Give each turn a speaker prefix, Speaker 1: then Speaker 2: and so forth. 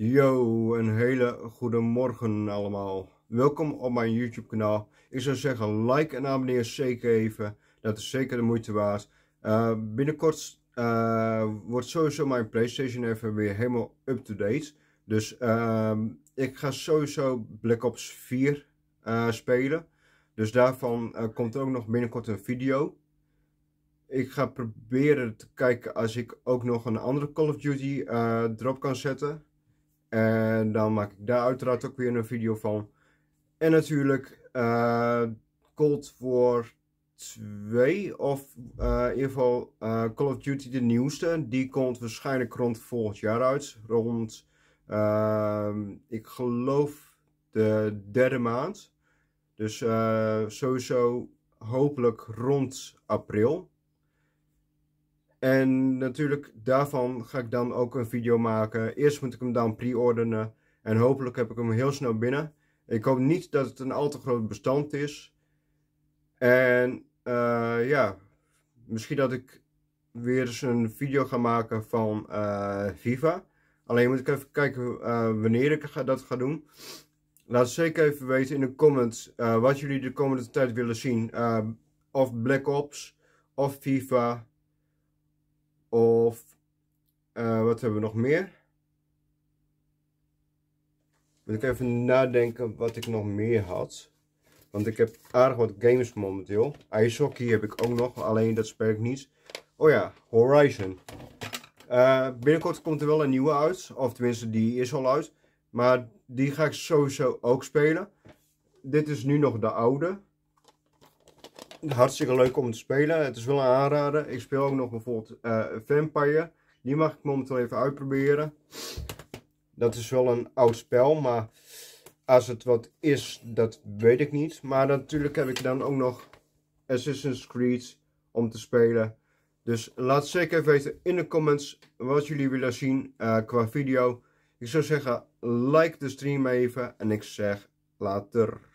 Speaker 1: Yo, een hele goede morgen allemaal. Welkom op mijn YouTube kanaal. Ik zou zeggen, like en abonneer zeker even. Dat is zeker de moeite waard. Eh, binnenkort eh, wordt sowieso mijn PlayStation even weer helemaal up-to-date. Dus ehm, ik ga sowieso Black Ops 4 eh, spelen. Dus daarvan komt ook nog binnenkort een video. Ik ga proberen te kijken als ik ook nog een andere Call of Duty erop kan zetten. En dan maak ik daar uiteraard ook weer een video van. En natuurlijk uh, Cold War 2 of eh, in ieder geval eh, Call of Duty de nieuwste. Die komt waarschijnlijk rond volgend jaar uit. Rond, ehm, ik geloof, de derde maand. Dus sowieso hopelijk rond april. En natuurlijk daarvan ga ik dan ook een video maken. Eerst moet ik hem dan pre-orderen en hopelijk heb ik hem heel snel binnen. Ik hoop niet dat het een al te groot bestand is. En eh, ja, misschien dat ik weer eens een video ga maken van uh, eh, Viva. Alleen moet ik even kijken eh, wanneer ik dat ga doen. Laat zeker even weten in de comments wat jullie de komende tijd willen zien. of Black Ops, of FIFA, of eh, wat hebben we nog meer? Moet ik even nadenken wat ik nog meer had. Want ik heb aardig wat games momenteel. Ice Hockey heb ik ook nog, alleen dat speel ik niet. Oh ja, Horizon. Eh, binnenkort komt er wel een nieuwe uit. Of tenminste, die is al uit. Maar die ga ik sowieso ook spelen. Dit is nu nog de oude hartstikke leuk om te spelen. Het is wel een aanrader. Ik speel ook nog bijvoorbeeld eh, Vampire. Die mag ik momenteel even uitproberen. Dat is wel een oud spel, maar als het wat is, dat weet ik niet. Maar natuurlijk heb ik dan ook nog Assassin's Creed om te spelen. Dus laat zeker weten in de comments wat jullie willen zien eh, qua video. Ik zou zeggen, like de stream even en ik zeg later.